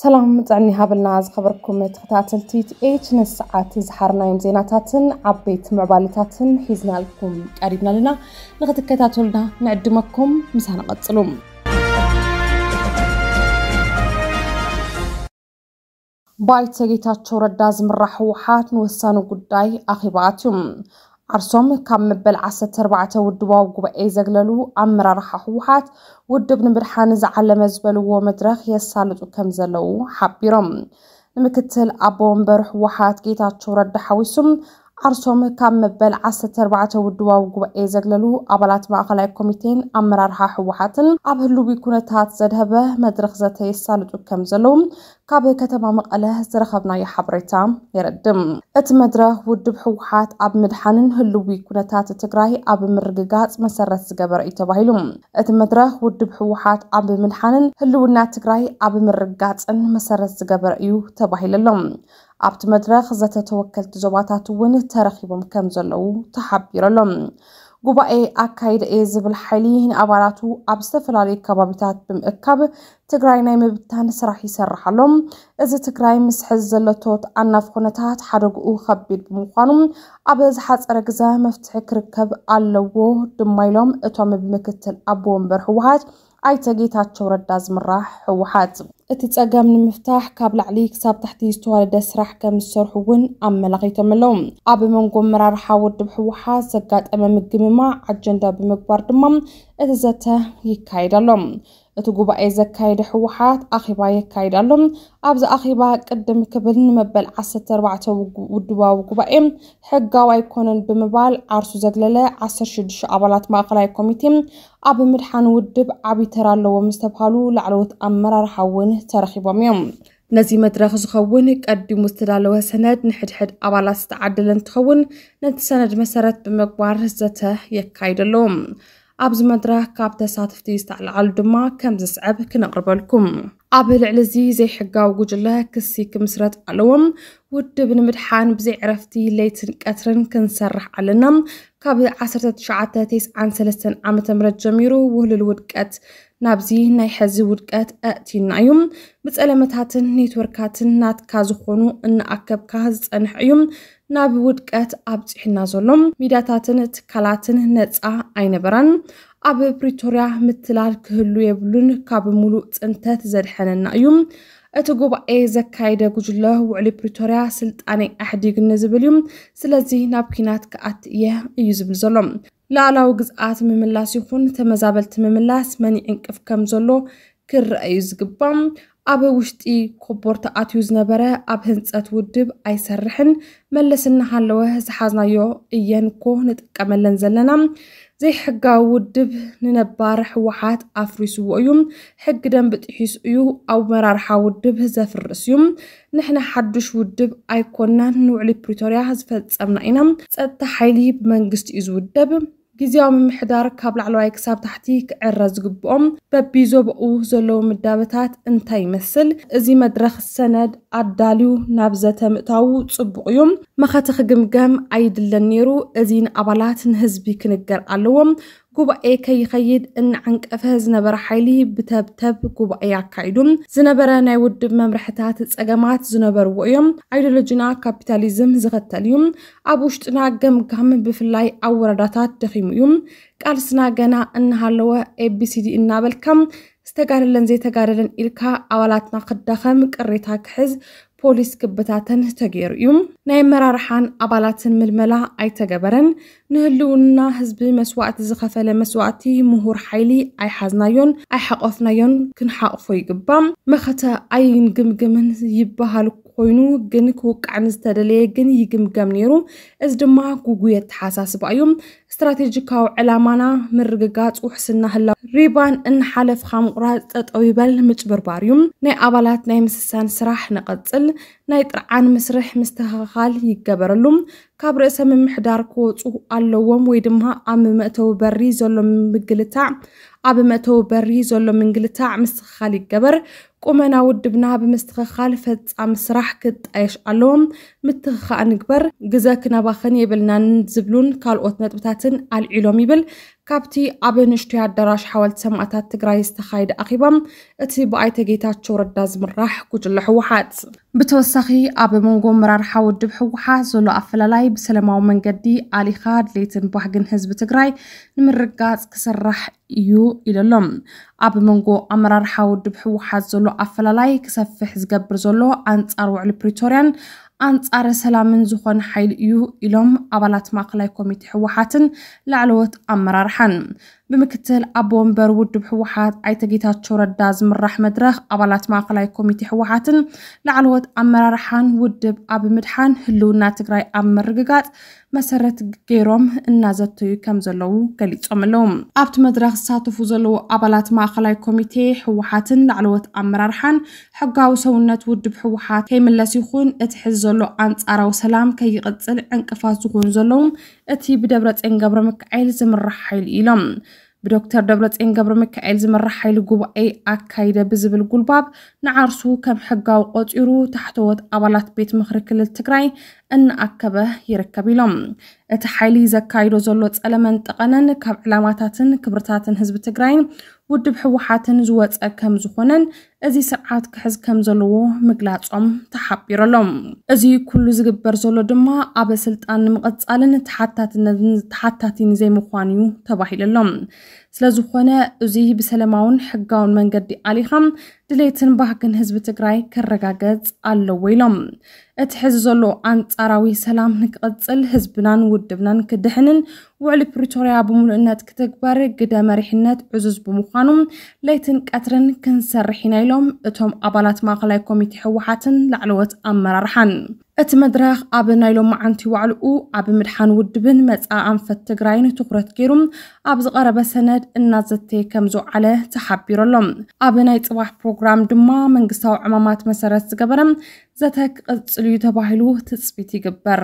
ሰላም ጥዕኒ ሃበልና ዝኸበርኩም ተኸታተልቲ ቲኤች ነዚ ዝሓርናዮም ዜናታትን ዓበይቲ ምዕባለታትን ሒዝናልኩም ቀሪብና ኣለና ንኽትከታተሉና ንዕድመኩም ምሳና ቐጽሉ ባይተ ጌታቸው ረዳ ዝምራሕ ህወሓት ንወሳኒ ጉዳይ ኣኺባ እዩ ዓርሶም ካብ መበል 14 ውድባዊ ጉባኤ ዘግለሉ ኣመራርሓ ህወሓት ውድብ ንምድሓን ዝዓለመ ዝበልዎ መድረኽ የሳልጡ ከም ዘለዉ ሓቢሮም ንምክትል ኣቦ ወንበር ህወሓት ጌታቸው ረዳ ሓዊሱም ዓርሶም ካብ መበል 14 ውድባዊ ጉባኤ ዘግለሉ ኣባላት ማእኸላይ ኮሚቴን ኣመራርሓ ህወሓትን ኣብ ህልዊ ኩነታት ዘድህበ መድረኽ ዘተ የሳልጡ ከም ዘለዉ ካብ ከተማ መቐለ ዝረኸብናዮ ሓበሬታ የረድም እቲ መድረኽ ውድብ ህወሓት ኣብ ምድሓንን ህልዊ ኩነታት ትግራይ ኣብ ምርግጋፅ መሰረት ዝገበረ እዩ ተባሂሉ እቲ መድረኽ ውድብ ህወሓት ኣብ ምድሓንን ህልውና ትግራይ ኣብ ምርግጋፅን መሰረት ዝገበረ እዩ ተባሂሉ ኣሎ عبت مدرخ زتا توكل تجواتات ونه ترخيبهم كم زلو تحبير لهم قبا اي اكايد اي زبل حاليهن عبالاتو عبستفل علي كبابتات بمئكب تقراي نايم بتان سراحي سرح لهم از تقراي مسحز زلطوت عناف خونتات حرق او خبير بمقانون عبز حاس ارقزا مفتحك ركب اللوو دمائلوم اتوام بمكتل ابوان برحوهات ኣይተ ጌታቸው ረዳ ዝምራሕ ህወሓት እቲ ፀገም ንምፍታሕ ካብ ላዕሊ ክሳብ ታሕቲ ዝተዋለደ ስራሕ ከም ዝሰርሑ እውን ኣመላኺቶም ኣለዉ ኣብ መንጎ መራርሓ ውድብ ህወሓት ዘጋጠመ ምግምማ ኣጀንዳ ብምግባር ድማ እቲ ዘተ ይካየድ ኣሎም እቲ ጉባኤ ዘካየደ ህወሓት ኣኼባ የካይድ ኣሎ ኣብዚ ኣኼባ ቅድም ክብል ንመበል 14 ውድባዊ ጉባኤ ሕጋዊ ኣይኮነን ብምባል ዓርሱ ዘግለለ 16 ኣባላት ማእከላይ ኮሚቴ ኣብ ምድሓን ውድብ ዓብዪ ተራ ኣለዎም ዝተብሃሉ ላዕለዎት ኣመራርሓ እውን ተረኺቦም እዮም ነዚ መድረኽ ዝኸውን ቀዲሙ ዝተዳለወ ሰነድ ንሕድሕድ ኣባላት ዝተዓደለ እንትኸውን ነቲ ሰነድ መሰረት ብምግባር ዘተ የካይድ ኣለዎም ኣብዚ መድረኽ ካብ ተሳትፍቲ ዝተዕለዓሉ ድማ ከም ዝስዕብ ክነቕርበልኩም ኣብ ልዕሊ እዚ ዘይሕጋዊ ጉጅለ ክሲ ክምስረት ኣለዎም ውድብ ንምድሓን ብዘይ ዕረፍቲ ለይትን ቀትርን ክንሰርሕ ኣለና ካብ 1993 ዓ ም ጀሚሩ ውህሉል ውድቀት ናብዚ ናይ ሕዚ ውድቀት ኣእቲና እዩ ብፀለመታትን ኔትወርካትን ናትካ ዝኾኑ እናኣከብካ ዝፀንሕ እዩ ናብ ውድቀት ኣብፂሕና ዘሎ ሚድያታትን ትካላትን ነፃ ኣይነበራን ኣብ ፕሪቶርያ ምትላል ክህሉ የብሉን ካብ ሙሉእ ፅንተት ዘድሐነና እዩ እቲ ጉባኤ ዘካየደ ጉጅለ ውዕሊ ፕሪቶርያ ስልጣነ ኣሕዲግኒ ዝብል እዩ ስለዚ ናብ ኪናት ክኣት እየ እዩ ዝብል ዘሎ ላዕላዊ ግዝኣት ምምላስ ይኹን ተመዛበልቲ ምምላስ መን ዕንቅፍ ከም ዘሎ ክረአዩ ዝግባ ኣብ ውሽጢ ኮቦርቲ ኣትዩ ዝነበረ ኣብ ህንፀት ውድብ ኣይሰርሕን መለስ እናሃለወ ዝሓዝናዮ እየን እኮ ንጥቀመለን ዘለና ዘይሕጋዊ ውድብ ንነባር ሕወሓት ኣፍሪስዎ እዩ ሕጊ ደንብ ጥሒስ እዩ ኣብ መራርሓ ውድብ ዘፍርስ እዩ ንሕና ሓዱሽ ውድብ ኣይኮናን ንውዕሊ ፕሪቶርያ ዝፈፀምና ኢና ፀጥታ ሓይሊ ብመንግስቲ እዩ ዝውደብ ግዜያዊ ምምሕዳር ካብ ላዕለዋይ ክሳብ ታሕቲ ክዕረ ዝግብኦም በቢ በቢዞብኡ ዘለዉ ምዳበታት እንታይ ይመስል እዚ መድረኽ ሰነድ ኣዳልዩ ናብ ዘተ ምእታዉ ጽቡቕ እዩ መኸተ ክግምገም ኣይድለን ነይሩ እዚ ንኣባላት ንህዝቢ ክንገር ኣለዎም ጉባኤ ከይኸይድ እንዓንቀፈ ዝነበረ ሓይሊ ብተብተብ ጉባኤ ኣካይዱ ዝነበረ ናይ ውድብ መምርሕታት ፀገማት ዝነበርዎ እዮም ኣይዶሎጂና ካፒታሊዝም ዝኸተል እዩ ኣብ ውሽጥና ገምጋም ብፍላይ ኣብ ወረዳታት ደኺሙ እዩ ቃልስና ገና እናሃለወ ኤቢሲዲ እናበልካ ዝተጋደለን ዘይተጋደለን ኢልካ ኣባላትና ክዳኸም ቅሬታ ክሕዝ ፖሊስ ክብታተን ተገይሩ እዩ ናይ መራርሓን ኣባላትን ምልመላ ኣይተገበረን ንህልውና ህዝቢ መስዋእቲ ዝኸፈለ መስዋእቲ ምሁር ሓይሊ ኣይሓዝናዮን ኣይሓቆፍናዮን ክንሓቕፎ ይግባእ መኸተ ኣይንግምግምን ይበሃል ኮይኑ ግን ክውቃዕን ዝተደለየ ግን ይግምገም ነይሩ እዚ ድማ ጉጉየ ተሓሳስባ እዩ እስትራቴጂካዊ ዕላማና ምርግጋፅ ውሕስና ህላው ሪባን እንሓለፍካ ምቁራፅ ጠጠው ይበል ምጭብርባር እዩ ናይ ኣባላት ናይ ምስሳን ስራሕ ንቐፅል ናይ ጥርዓን ምስርሕ ምስተኽኻል ይገበረሉ ካብ ርእሰ ምምሕዳር ክወፁ ኣለዎም ወይ ድማ ኣብ መእተው በሪ ዘሎ ምግልታዕ ኣብ መእተው በሪ ዘሎ ምንግልታዕ ምስትኽኻል ይገበር ቁመና ውድብና ብምስትኽኻል ፈፃሚ ስራሕ ክጣየሽ ኣለዎም ምትኽኻእ ንግበር ግዘ ክነባኽን የብልናን ዝብሉን ካልኦት ነጥብታትን ኣልዒሎም ይብል ካብቲ ኣብ ንእሽቶይ ኣዳራሽ ሓወልቲ ሰማዕታት ትግራይ ዝተኻየደ ኣኼባም እቲ ብኣይተ ጌታቸው ረዳ ዝምራሕ ጉጅለ ሕወሓት ብተወሳኺ ኣብ መንጎ መራርሓ ውድብ ሕወሓት ዘሎ ኣፈላላይ ብሰላማዊ መንገዲ ኣሊኻ ድሌትን ባህግን ህዝቢ ትግራይ ንምርጋፅ ክስራሕ እዩ ኢሉ ኣሎም ኣብ መንጎ ኣመራርሓውድብ ሕወሓት ዘሎ ኣፈላላይ ክሰፍሕ ዝገብር ዘሎ ኣንጻር ውዕሊ ፕሪቶርያን ኣንጻረ ሰላምን ዝኾነ ሓይሊ እዩ ኢሎም ኣባላት ማእከላይ ኮሚቴ ሕወሓትን ላዕለወት ኣመራርሓን ብምክትል ኣቦ ወንበር ውድብ ሕወሓት ኣይተ ጌታቸው ረዳ ዝምራሕ መድረኽ ኣባላት ማእኸላይ ኮሚቴ ሕወሓትን ላዕለወት ኣመራርሓን ውድብ ኣብ ምድሓን ህልውና ትግራይ ኣብ ምርግጋፅ መሰረት ገይሮም እናዘተዩ ከም ዘለው ገሊፆም ኣለው ኣብቲ መድረክ ዝሳተፉ ዘለዉ ኣባላት ማእኸላይ ኮሚቴ ሕወሓትን ላዕለወት ኣመራርሓን ሕጋዊ ሰውነት ውድብ ሕወሓት ከይምለስ ይኹን እቲ ሕዚ ዘሎ ኣንጻራዊ ሰላም ከይቕፅል ዕንቅፋት ዝኾኑ ዘለዉ እቲ ብደብረፅን ገብረ ምክዓይል ዝምራሕ ሓይሊ ኢሎም بدكتور دبلت دبلتين قبر مكايل زمر حيل جوا أي أكايدة بزبل قلباب نعرسه كم حقاو تحت وات أبالات بيت مخرك للتقرين أن أكبه يركب لهم እቲ ሓይሊ ዘካይዶ ዘሎ ፀለመን ጠቐነን ካብ ዕላማታትን ክብርታትን ህዝቢ ትግራይን ውድብ ሕወሓትን ዝወፀ ከም ዝኾነን እዚ ስርዓት ክሕዝ ከም ዘለዎ ምግላፆም ተሓቢሮሎም እዚ ኩሉ ዝግበር ዘሎ ድማ ኣብ ስልጣን ንምቕፃልን ተሓታትነትን ተሓታትን ዘይምዃን እዩ ተባሂለሎም ስለዝኾነ እዚ ብሰለማውን ሕጋውን መንገዲ ኣሊኻ ድሌትን ባህግን ህዝቢ ትግራይ ከረጋገፅ ኣለዎ ኢሎም እቲ ሕዚ ዘሎ ኣንጻራዊ ሰላም ንክቕጽል ህዝብናን ውድብናን ክድሕንን ውዕሊ ፕሪቶርያ ብምሉእነት ክትግበር ግደ መሪሕነት ዕዙዝ ብምዃኑ ለይትን ቀትርን ክንሰርሕ ኢና ኢሎም እቶም ኣባላት ማእኸላይ ኮሚቴ ህወሓትን ላዕለወት ኣመራርሓን እቲ መድረኽ ኣብ ናይ ሎም መዓንቲ ዋዕልኡ ኣብ ምድሓን ውድብን መፃ ኣንፈት ትግራይን ትኩረት ገይሩ ኣብ ዝቐረበ ሰነድ እናዘተየ ከም ዝወዓለ ተሓቢሩ ኣሎ ኣብ ናይ ፅባሕ ፕሮግራም ድማ መንግስታዊ ዕማማት መሰረት ዝገበረ ዘተ ክቕፅል እዩ ተባሂሉ ትፅቢት ይግበር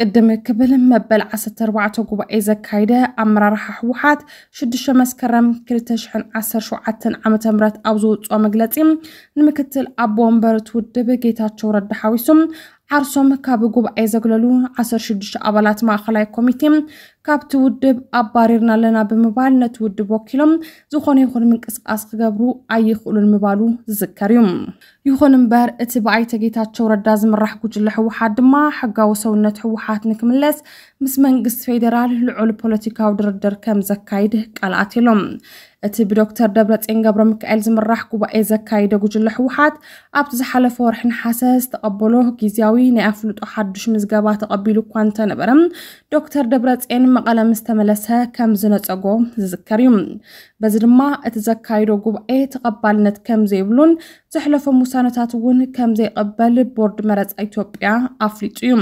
قدم كبل ما مبل عسى تربعة قبائل زكايدة أمرار حوحات شد الشمس كرم كل تشحن شو عتن عم تمرت أوزوت ومجلتهم نمكتل أبو أمبرت ودب جيتات شورد بحويسهم ዓርሶም ካብ ጉባኤ ዘግለሉ 16 ኣባላት ማእኸላይ ኮሚቴ ካብቲ ውድብ ኣባሪርና ኣለና ብምባል ነቲ ውድብ ወኪሎም ዝኾነ ይኹን ምንቅስቃስ ክገብሩ ኣይኽእሉን ምባሉ ዝዝከር እዩ ይኹን እምበር እቲ ብኣይተ ጌታቸው ረዳ ዝምራሕ ጉጅለ ሕወሓት ድማ ሕጋዊ ሰውነት ሕወሓት ንክምለስ ምስ መንግስቲ ፌደራል ልዑል ፖለቲካዊ ድርድር ከም ዘካይድ ቃልኣት ኢሎም እቲ ብዶክተር ደብረፅዮን ገብረ ሚካኤል ዝምራሕ ጉባኤ ዘካይደ ጉጅለ ሕወሓት ኣብቲ ዝሓለፈ ወርሒ ነሓሰ ዝተቐበሎ ግዜያዊ ናይ ኣፍልጦ ሓዱሽ ምዝገባ ተቐቢሉ እኳ እንተነበረ ዶክተር ደብረፅዮን መቐለ ምስ ተመለሰ ከም ዝነፀጎ ዝዝከር እዩ በዚ ድማ እቲ ዘካይዶ ጉባኤ ተቐባልነት ከም ዘይብሉን ዘሕለፎም ውሳነታት እውን ከም ዘይቐበል ቦርድ መረፃ ኢትዮጵያ ኣፍሊጡ እዩ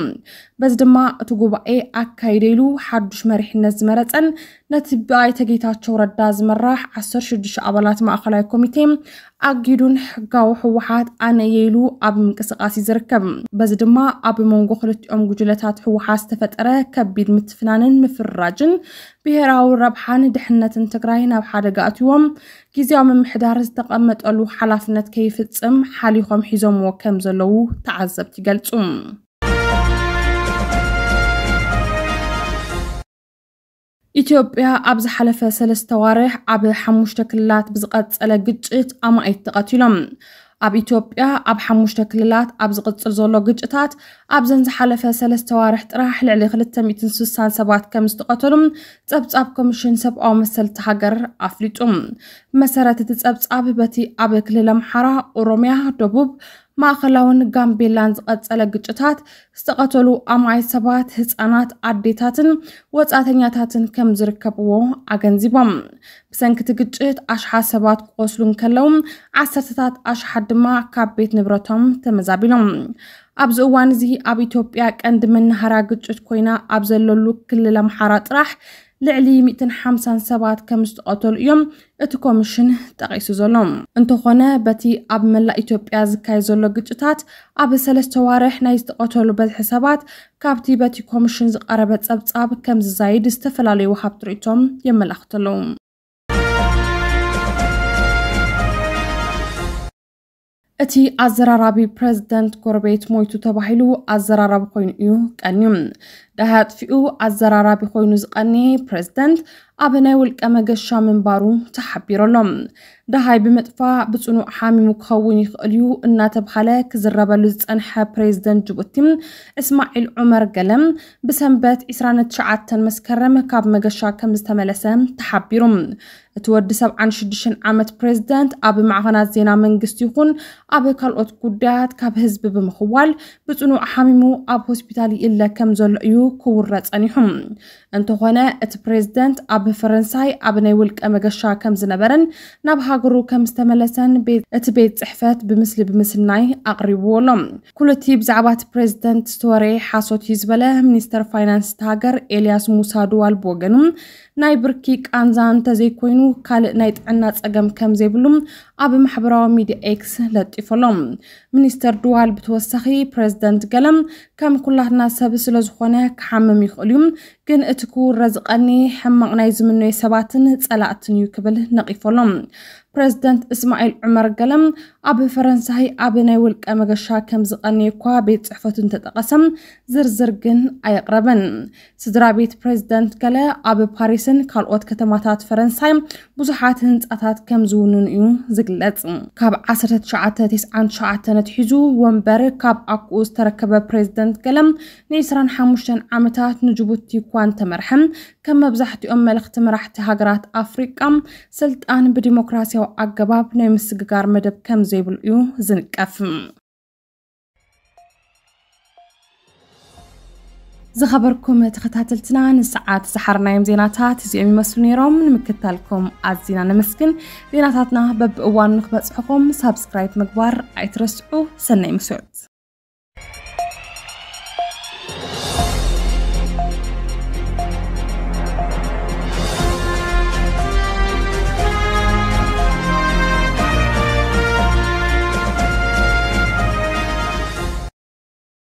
በዚ ድማ እቲ ጉባኤ ኣካይደ ኢሉ ሓዱሽ መሪሕነት ዝመረፀን ነቲ ብኣይተ ጌታቸው ረዳ ዝምራሕ 16 ኣባላት ማእኸላይ ኮሚቴ ኣጊዱን ሕጋዊ ሕወሓት ኣነ የኢሉ ኣብ ምንቅስቃስ እዩ ዝርከብ በዚ ድማ ኣብ መንጎ ክልቲኦም ጉጅለታት ሕወሓት ዝተፈጠረ ከቢድ ምትፍናንን ምፍራጅን ብሄራዊ ረብሓን ድሕነትን ትግራይ ናብ ሓደጋ እትዎም ግዜዊ ምምሕዳር ዝተቐመጠሉ ሓላፍነት ከይፍፅም ሓሊኾም ሒዞምዎ ከም ዘለዉ ተዓዘብቲ ይገልፁ ኢትዮጵያ ኣብ ዝሓለፈ ሰለስተ ወርሕ ኣብ ሓሙሽተ ክልላት ብዝቐፀለ ግጭት ኣማኢት ተቐቲሎም ኣብ ኢትዮጵያ ኣብ ሓሙሽተ ክልላት ኣብ ዝቕፅል ዘሎ ግጭታት ኣብዘን ዝሓለፈ ሰለስተ ዋርሕ ጥራሕ ልዕሊ 260 ሰባት ከም ዝተቐተሉ ፀብጻብ ኮሚሽን ሰብኣዊ መሰልቲ ሃገር ኣፍሊጡ መሰረት እቲ ፀብጻብ በቲ ኣብ ክልል ኣምሓራ ኦሮምያ ደቡብ ማእኸላውን ጋምቤላን ዝቐጸለ ግጭታት ዝተቐተሉ ኣማይ ሰባት ህፃናት ኣዴታትን ወፃተኛታትን ከም ዝርከብዎ ኣገንዚቦም ብሰንኪቲ ግጭት ኣሽሓ ሰባት ክቆስሉ እንከለዉ ዓሰርተታት ኣሽሓት ድማ ካብ ቤት ንብረቶም ተመዛቢሎም ኣብዚ እዋን እዚ ኣብ ኢትዮጵያ ቀንዲ መናሃራ ግጭት ኮይና ኣብ ዘለሉ ክልል ኣምሓራ ጥራሕ ልዕሊ 157 ከም ዝተቐተሉ እዮም እቲ ኮሚሽን ጠቒሱ ዘሎ እንተኾነ በቲ ኣብ መላእ ኢትዮጵያ ዝካየድ ዘሎ ግጭታት ኣብ ሰለስተ ዋርሕ ናይ ዝተቐተሉ በዝሒ ሰባት ካብቲ በቲ ኮሚሽን ዝቐረበ ጸብጻብ ከም ዝዛይድ ዝተፈላለዩ ወሃብቲ ርእይቶም የመላኽቱ ኣለዉ እቲ ኣዘራራቢ ፕረዚደንት ጎረቤት ሞይቱ ተባሂሉ ኣዘራራቢ ኮይኑ እዩ ቀኒዩ ዳሃ ኣጥፊኡ ኣዘራራቢ ኮይኑ ዝቀኒ ፕረዚደንት ኣብ ናይ ውልቀ መገሻ ምንባሩ ተሓቢሩ ኣሎም ደሃይ ብምጥፋእ ብፅኑዕ ሓሚሙ ክኸውን ይኽእል እዩ እናተባሃለ ክዝረበሉ ዝፀንሐ ፕሬዝደንት ጅቡቲ እስማዒል ዑመር ገለም ብሰንበት 29 መስከረም ካብ መገሻ ከም ዝተመለሰ ተሓቢሩ እቲ ወዲ 76 ዓመት ፕሬዝደንት ኣብ ማዕኸናት ዜና መንግስቲ ይኹን ኣብ ካልኦት ጉዳያት ካብ ህዝቢ ብምኽዋል ብፅኑዕ ሓሚሙ ኣብ ሆስፒታል ይእለ ከም ዘሎ እዩ ክውረ ፀኒሑ እንተኾነ እቲ ፕሬዝደንት ኣብ ብፈረንሳይ ኣብ ናይ ውልቀ መገሻ ከም ዝነበረን ናብ ሃገሩ ከም ዝተመለሰን እቲ ቤት ፅሕፈት ብምስሊ ብምስልናይ ኣቕሪብዎ ሎም ኩሉ ብዛዕባ እቲ ፕሬዚደንት ዝተወረየ ሓሶት እዩ ዝበለ ሚኒስተር ፋይናንስ እቲ ሃገር ኤልያስ ሙሳ ድዋል ብወገኑ ናይ ብርኪ ቃንዛ እንተዘይኮይኑ ካልእ ናይ ጥዕና ፀገም ከም ዘይብሉ ኣብ ማሕበራዊ ሚድያ ኤክስ ለጢፈሎም ሚኒስተር ድዋል ብተወሳኺ ፕረዚደንት ገለም ከም ኩላትና ሰብ ስለ ዝኾነ ክሓምም ይኽእል እዩ ግን እቲ ክውረ ዝቐኒ ሕማቕ ናይ ዝምነዩ ሰባትን ጸላእትን እዩ ክብል ነቒፈሎም ፕረዚደንት እስማኤል ዑመር ገለም ኣብ ፈረንሳይ ኣብ ናይ ውልቀ መገሻ ከም ዝቐንዩ እኳ ቤት ፅሕፈቱ እንተጠቐሰ ዝርዝር ግን ኣየቕረብን ስድራ ቤት ፕሬዚደንት ገለ ኣብ ፓሪስን ካልኦት ከተማታት ፈረንሳይ ብዙሓት ህንፃታት ከም ዝውንን እዩ ዝግለጽ ካብ 1999 ነትሒዙ ወንበር ካብ ኣክኡ ዝተረከበ ፕሬዚደንት ገለ ን25 ዓመታት ንጅቡቲ እኳ እንተመርሐ ከም መብዛሕትኦም መልእኽቲ መራሕቲ ሃገራት ኣፍሪቃ ስልጣን ብዲሞክራሲያዊ ዝሰርሖ ኣገባብ ናይ ምስግጋር መደብ ከም ዘይብሉ እዩ ዝንቀፍ ዝኸበርኩም ተኸታተልትና ንሰዓት ዝሓርናዮም ዜናታት እዚኦም ይመስሉ ነይሮም ንምክታልኩም ኣዝና ነመስግን ዜናታትና በብእዋኑ ንክበፅሕኩም ሳብስክራይብ ምግባር ኣይትረስዑ ሰናይ ምስዑት